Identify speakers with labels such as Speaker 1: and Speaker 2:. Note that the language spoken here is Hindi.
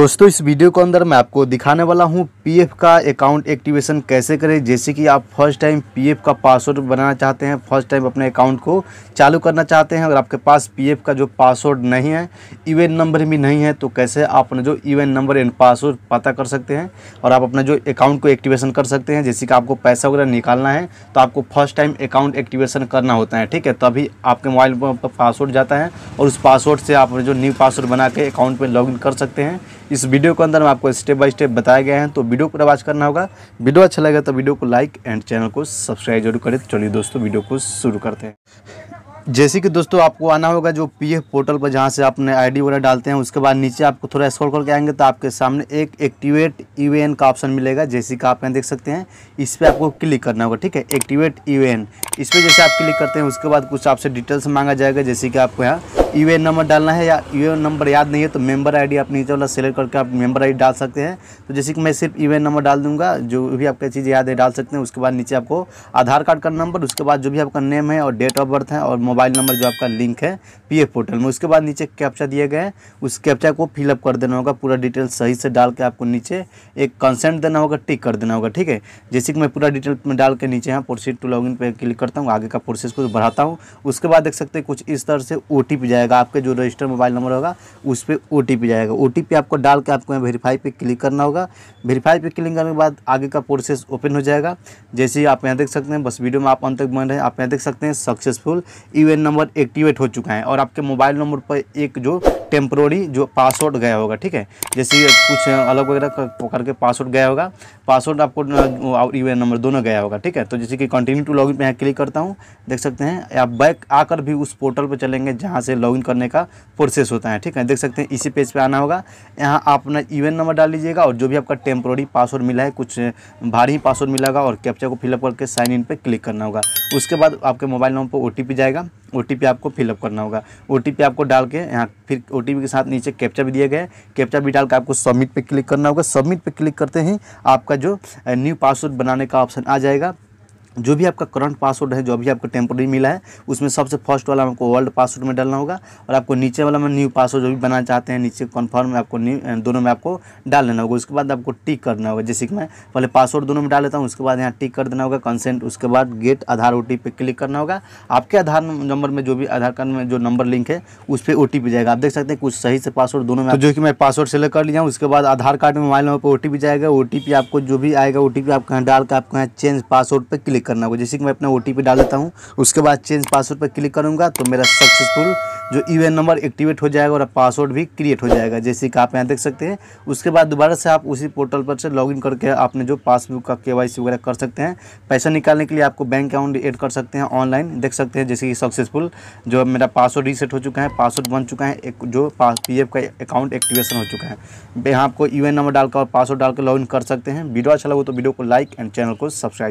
Speaker 1: दोस्तों इस वीडियो के अंदर मैं आपको दिखाने वाला हूं पीएफ का अकाउंट एक्टिवेशन कैसे करें जैसे कि आप फर्स्ट टाइम पीएफ का पासवर्ड बनाना चाहते हैं फर्स्ट टाइम अपने अकाउंट को चालू करना चाहते हैं अगर आपके पास पीएफ का जो पासवर्ड नहीं है ईवेन नंबर भी नहीं है तो कैसे आप अपना जो ईवेन नंबर एंड पासवर्ड पता कर सकते हैं और आप अपना जो अकाउंट को एक्टिवेशन कर सकते हैं जैसे कि आपको पैसा वगैरह निकालना है तो आपको फर्स्ट टाइम अकाउंट एक्टिवेशन करना होता है ठीक है तभी आपके मोबाइल पर पासवर्ड जाता है और उस पासवर्ड से आप जो न्यू पासवर्ड बना के अकाउंट पर लॉग कर सकते हैं इस वीडियो के अंदर में आपको स्टेप बाय स्टेप बताया गया है तो वीडियो पूरा वॉच करना होगा वीडियो अच्छा लगे तो वीडियो को लाइक एंड चैनल को सब्सक्राइब जरूर करें तो चलिए दोस्तों वीडियो को शुरू करते हैं जैसे कि दोस्तों आपको आना होगा जो पीएफ पोर्टल पर जहाँ से आपने आईडी वगैरह डालते हैं उसके बाद नीचे आपको थोड़ा स्क्रॉल करके आएंगे तो आपके सामने एक एक्टिवेट यूएएन e का ऑप्शन मिलेगा जैसे कि आप यहाँ देख सकते हैं इस पर आपको क्लिक करना होगा ठीक है एक्टिवेट यूएएन e इस पर जैसे आप क्लिक करते हैं उसके बाद कुछ आपसे डिटेल्स मांगा जाएगा जैसे कि आपको यहाँ यू नंबर डालना है या यू नंबर याद नहीं है तो मेंबर आईडी आप नीचे वाला सेलेक्ट करके आप मेंबर आईडी डाल सकते हैं तो जैसे कि मैं सिर्फ यू नंबर डाल दूंगा जो भी आपका चीज़ याद है डाल सकते हैं उसके बाद नीचे आपको आधार कार्ड का नंबर उसके बाद जो भी आपका नेम है और डेट ऑफ बर्थ है और मोबाइल नंबर जो आपका लिंक है पी पोर्टल में उसके बाद नीचे कैप्चा दिए गए उस कैप्चा को फिलअप कर देना होगा पूरा डिटेल सही से डाल के आपको नीचे एक कंसेंट देना होगा टिक कर देना होगा ठीक है जैसे कि मैं पूरा डिटेल में डाल के नीचे यहाँ प्रोसीड टू लॉग पे क्लिक करता हूँ आगे का प्रोसेस को बढ़ाता हूँ उसके बाद देख सकते हैं कुछ इस तरह से ओ टी जाए जाएगा आपके जो रजिस्टर मोबाइल नंबर होगा उस पर ओ जाएगा ओ आपको डाल के आपको वेरीफाई पे क्लिक करना होगा वेरीफाई पे क्लिक करने के बाद आगे का प्रोसेस ओपन हो जाएगा जैसे ही आप यहाँ देख सकते हैं बस वीडियो में आप अंत तक बन रहे हैं आप यहाँ देख सकते हैं सक्सेसफुल ई नंबर एक्टिवेट हो चुका है और आपके मोबाइल नंबर पर एक जो टेम्प्रोरी जो पासवर्ड गया होगा ठीक है जैसे कुछ अलग वगैरह करके पासवर्ड गया होगा पासवर्ड आपको और यू नंबर दोनों गया होगा ठीक है तो जैसे कि कंटिन्यू टू लॉगिन पे यहाँ क्लिक करता हूँ देख सकते हैं आप बैक आकर भी उस पोर्टल पर चलेंगे जहाँ से लॉगिन करने का प्रोसेस होता है ठीक है देख सकते हैं इसी पेज पर आना होगा यहाँ आप अपना यू नंबर डाल लीजिएगा और जो भी आपका टेम्प्रोरी पासवर्ड मिला है कुछ भारी पासवर्ड मिला होगा और कैप्चा को फिलअप करके साइन इन पर क्लिक करना होगा उसके बाद आपके मोबाइल नंबर पर ओ जाएगा ओ आपको फिलअप करना होगा ओ आपको डाल के यहाँ फिर ओ के साथ नीचे कैप्चा भी दिया गया है कैप्चा भी डाल के आपको सबमिट पर क्लिक करना होगा सबमिट पर क्लिक करते ही आपका जो न्यू eh, पासवर्ड बनाने का ऑप्शन आ जाएगा जो भी आपका करंट पासवर्ड है जो भी आपको टेम्पोरी मिला है उसमें सबसे फर्स्ट वाला आपको वर्ल्ड पासवर्ड में डालना होगा और आपको नीचे वाला में न्यू पासवर्ड जो भी बनाना चाहते हैं नीचे कन्फर्म में आपको न्यू दोनों में आपको डाल लेना होगा उसके बाद आपको टिक करना होगा जैसे कि मैं पहले पासवर्ड दोनों में डाल लेता हूँ उसके बाद यहाँ टिक कर देना होगा कंसेंट उसके बाद गेट आधार ओ पे क्लिक करना होगा आपके आधार नंबर में जो भी आधार कार्ड में जो नंबर लिंक है उस पर ओ जाएगा आप देख सकते हैं कुछ सही से पासवर्ड दोनों में तो जो कि मैं पासवर्ड सेलेक्ट कर लिया उसके बाद आधार कार्ड में मोबाइल नंबर पर ओ जाएगा ओ आपको जो भी आएगा ओ आपको यहाँ डाल कर आप यहाँ चेंज पासवर्ड पर क्लिक क्लिक करना होगा जैसे कि मैं अपना ओ डाल देता हूँ उसके बाद चेंज पासवर्ड पर क्लिक करूँगा तो मेरा सक्सेसफुल जो यू नंबर एक्टिवेट हो जाएगा और पासवर्ड भी क्रिएट हो जाएगा जैसे कि आप यहाँ देख सकते हैं उसके बाद दोबारा से आप उसी पोर्टल पर से लॉगिन करके आपने जो पासबुक का के वगैरह कर सकते हैं पैसा निकालने के लिए आपको बैंक अकाउंट एड कर सकते हैं ऑनलाइन देख सकते हैं जैसे कि सक्सेसफुल जो मेरा पासवर्ड रीसेट हो चुका है पासवर्ड बन चुका है एक जो पी का अकाउंट एक्टिवेशन हो चुका है यहाँ आपको यू नंबर डालकर और पासवर्ड डालकर लॉगिन कर सकते हैं वीडियो अच्छा लगे तो वीडियो को लाइक एंड चैनल को सब्सक्राइब